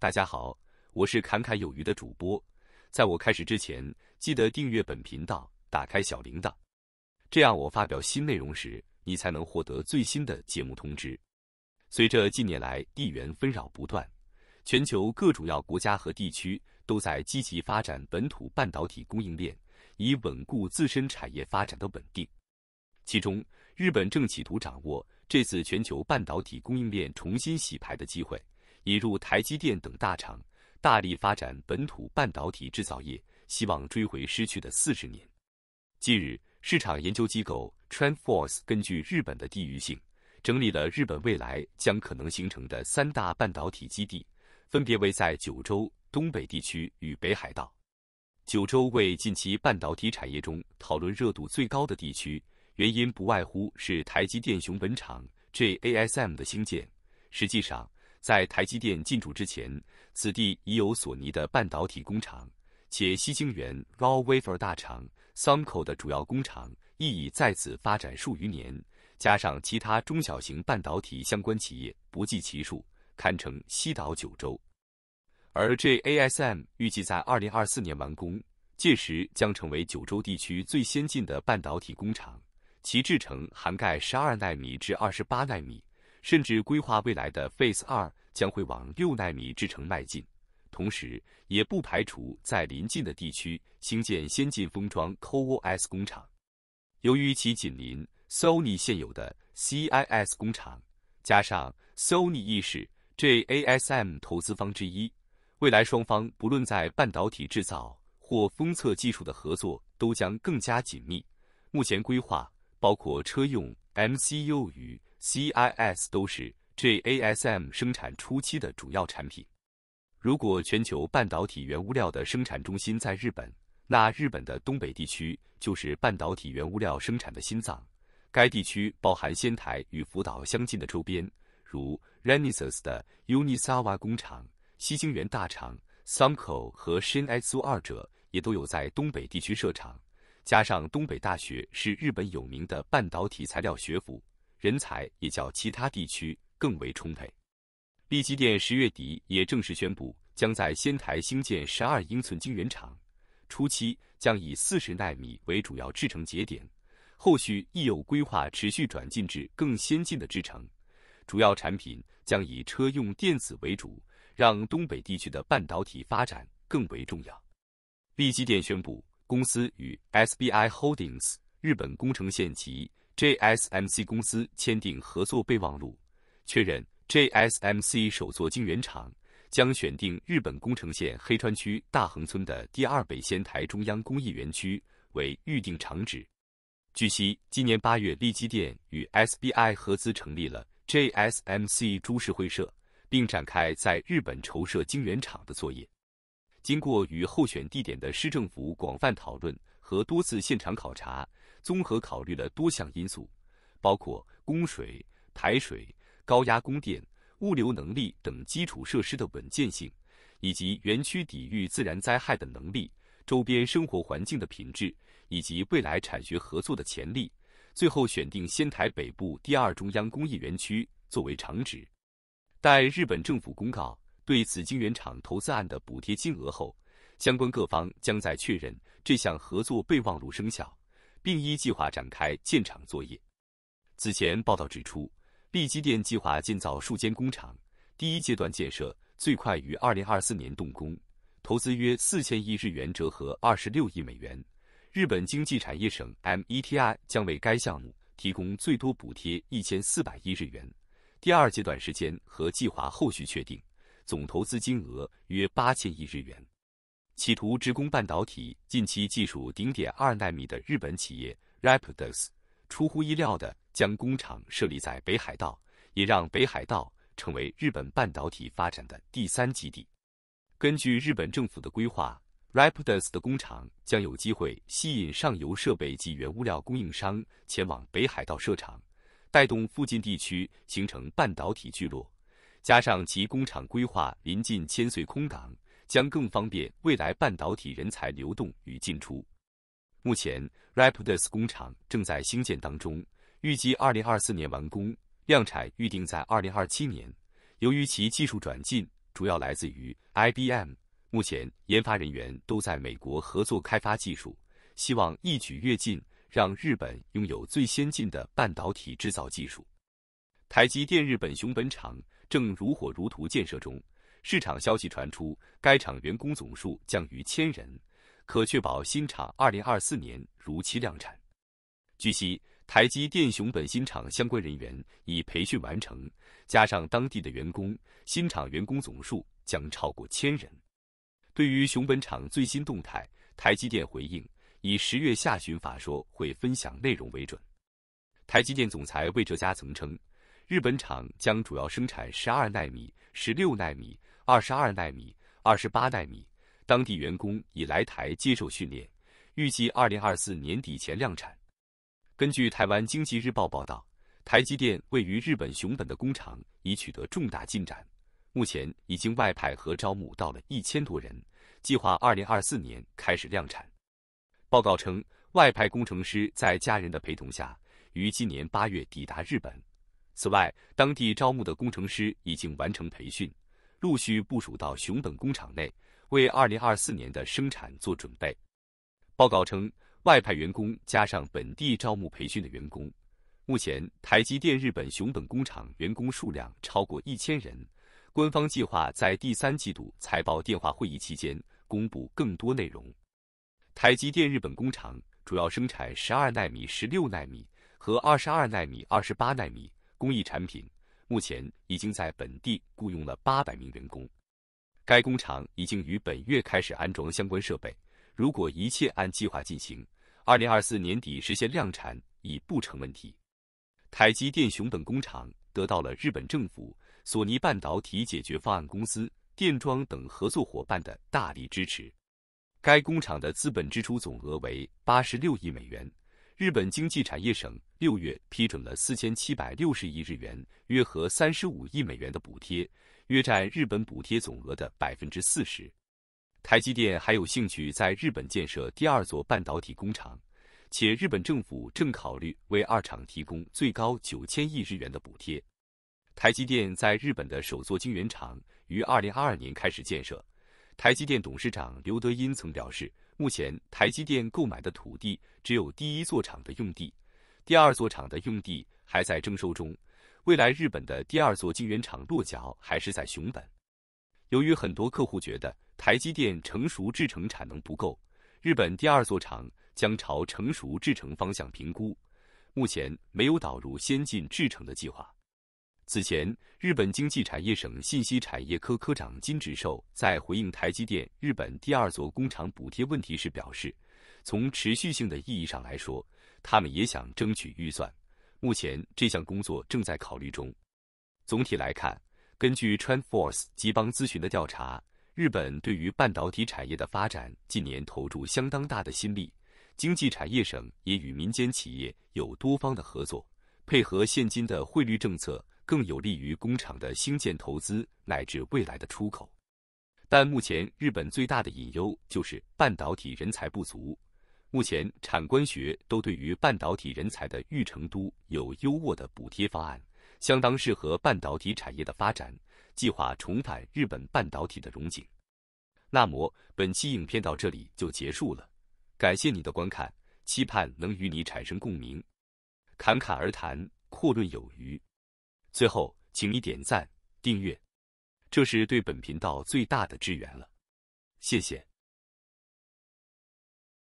大家好，我是侃侃有余的主播。在我开始之前，记得订阅本频道，打开小铃铛，这样我发表新内容时，你才能获得最新的节目通知。随着近年来地缘纷扰不断，全球各主要国家和地区都在积极发展本土半导体供应链，以稳固自身产业发展的稳定。其中，日本正企图掌握这次全球半导体供应链重新洗牌的机会。引入台积电等大厂，大力发展本土半导体制造业，希望追回失去的四十年。近日，市场研究机构 TrendForce 根据日本的地域性，整理了日本未来将可能形成的三大半导体基地，分别为在九州东北地区与北海道。九州为近期半导体产业中讨论热度最高的地区，原因不外乎是台积电熊本厂 JASM 的兴建。实际上，在台积电进驻之前，此地已有索尼的半导体工厂，且西京元 （Raw Wafer） 大厂、三口的主要工厂亦已在此发展数余年，加上其他中小型半导体相关企业不计其数，堪称西岛九州。而 j ASM 预计在2024年完工，届时将成为九州地区最先进的半导体工厂，其制程涵盖12纳米至28纳米。甚至规划未来的 Face 2将会往六纳米制程迈进，同时也不排除在邻近的地区兴建先进封装 CoWoS 工厂。由于其紧邻 Sony 现有的 CIS 工厂，加上 Sony 亦是 JASM 投资方之一，未来双方不论在半导体制造或封测技术的合作都将更加紧密。目前规划包括车用 MCU 与。CIS 都是 JASM 生产初期的主要产品。如果全球半导体原物料的生产中心在日本，那日本的东北地区就是半导体原物料生产的心脏。该地区包含仙台与福岛相近的周边，如 RENESAS 的 UNISAWA 工厂、西京元大厂 SUMCO 和 s h i n e t s u 二者也都有在东北地区设厂。加上东北大学是日本有名的半导体材料学府。人才也较其他地区更为充沛。利基电十月底也正式宣布，将在仙台兴建十二英寸晶圆厂，初期将以四十纳米为主要制程节点，后续亦有规划持续转进至更先进的制程。主要产品将以车用电子为主，让东北地区的半导体发展更为重要。利基电宣布，公司与 SBI Holdings 日本工程线及 JSMC 公司签订合作备忘录，确认 JSMC 首座晶圆厂将选定日本宫城县黑川区大横村的第二北仙台中央工业园区为预定厂址。据悉，今年八月，立基电与 SBI 合资成立了 JSMC 株式会社，并展开在日本筹设晶圆厂的作业。经过与候选地点的市政府广泛讨论和多次现场考察。综合考虑了多项因素，包括供水、排水、高压供电、物流能力等基础设施的稳健性，以及园区抵御自然灾害的能力、周边生活环境的品质以及未来产学合作的潜力，最后选定仙台北部第二中央工业园区作为厂址。待日本政府公告对此晶圆厂投资案的补贴金额后，相关各方将在确认这项合作备忘录生效。并依计划展开建厂作业。此前报道指出，利基电计划建造数间工厂，第一阶段建设最快于二零二四年动工，投资约四千亿日元（折合二十六亿美元）。日本经济产业省 （METI） 将为该项目提供最多补贴一千四百亿日元。第二阶段时间和计划后续确定，总投资金额约八千亿日元。企图直攻半导体近期技术顶点二纳米的日本企业 Rapidus，出乎意料地将工厂设立在北海道，也让北海道成为日本半导体发展的第三基地。根据日本政府的规划，Rapidus 的工厂将有机会吸引上游设备及原物料供应商前往北海道设厂，带动附近地区形成半导体聚落。加上其工厂规划临近千岁空港。将更方便未来半导体人才流动与进出。目前，Rapidus 工厂正在兴建当中，预计二零二四年完工，量产预定在二零二七年。由于其技术转进主要来自于 IBM，目前研发人员都在美国合作开发技术，希望一举跃进，让日本拥有最先进的半导体制造技术。台积电日本熊本厂正如火如荼建设中。市场消息传出，该厂员工总数将逾千人，可确保新厂二零二四年如期量产。据悉，台积电熊本新厂相关人员已培训完成，加上当地的员工，新厂员工总数将超过千人。对于熊本厂最新动态，台积电回应以十月下旬法说会分享内容为准。台积电总裁魏哲嘉曾称，日本厂将主要生产十二纳米、十六纳米。二十二纳米、二十八纳米，当地员工已来台接受训练，预计二零二四年底前量产。根据台湾经济日报报道，台积电位于日本熊本的工厂已取得重大进展，目前已经外派和招募到了一千多人，计划二零二四年开始量产。报告称，外派工程师在家人的陪同下，于今年八月抵达日本。此外，当地招募的工程师已经完成培训。陆续部署到熊本工厂内，为2024年的生产做准备。报告称，外派员工加上本地招募培训的员工，目前台积电日本熊本工厂员工数量超过一千人。官方计划在第三季度财报电话会议期间公布更多内容。台积电日本工厂主要生产12纳米、16纳米和22纳米、28纳米工艺产品。目前已经在本地雇佣了八百名员工，该工厂已经于本月开始安装相关设备。如果一切按计划进行，二零二四年底实现量产已不成问题。台积电熊本工厂得到了日本政府、索尼半导体解决方案公司、电装等合作伙伴的大力支持。该工厂的资本支出总额为八十六亿美元。日本经济产业省。六月批准了四千七百六十亿日元，约合三十五亿美元的补贴，约占日本补贴总额的百分之四十。台积电还有兴趣在日本建设第二座半导体工厂，且日本政府正考虑为二厂提供最高九千亿日元的补贴。台积电在日本的首座晶圆厂于二零二二年开始建设。台积电董事长刘德音曾表示，目前台积电购买的土地只有第一座厂的用地。第二座厂的用地还在征收中，未来日本的第二座晶圆厂落脚还是在熊本。由于很多客户觉得台积电成熟制程产能不够，日本第二座厂将朝成熟制程方向评估，目前没有导入先进制程的计划。此前，日本经济产业省信息产业科科长金指寿在回应台积电日本第二座工厂补贴问题时表示，从持续性的意义上来说。他们也想争取预算，目前这项工作正在考虑中。总体来看，根据 TrendForce 吉邦咨询的调查，日本对于半导体产业的发展近年投入相当大的心力，经济产业省也与民间企业有多方的合作，配合现今的汇率政策，更有利于工厂的兴建投资乃至未来的出口。但目前日本最大的隐忧就是半导体人才不足。目前，产官学都对于半导体人才的育成都有优渥的补贴方案，相当适合半导体产业的发展。计划重返日本半导体的荣景。那么，本期影片到这里就结束了，感谢你的观看，期盼能与你产生共鸣。侃侃而谈，阔论有余。最后，请你点赞、订阅，这是对本频道最大的支援了。谢谢。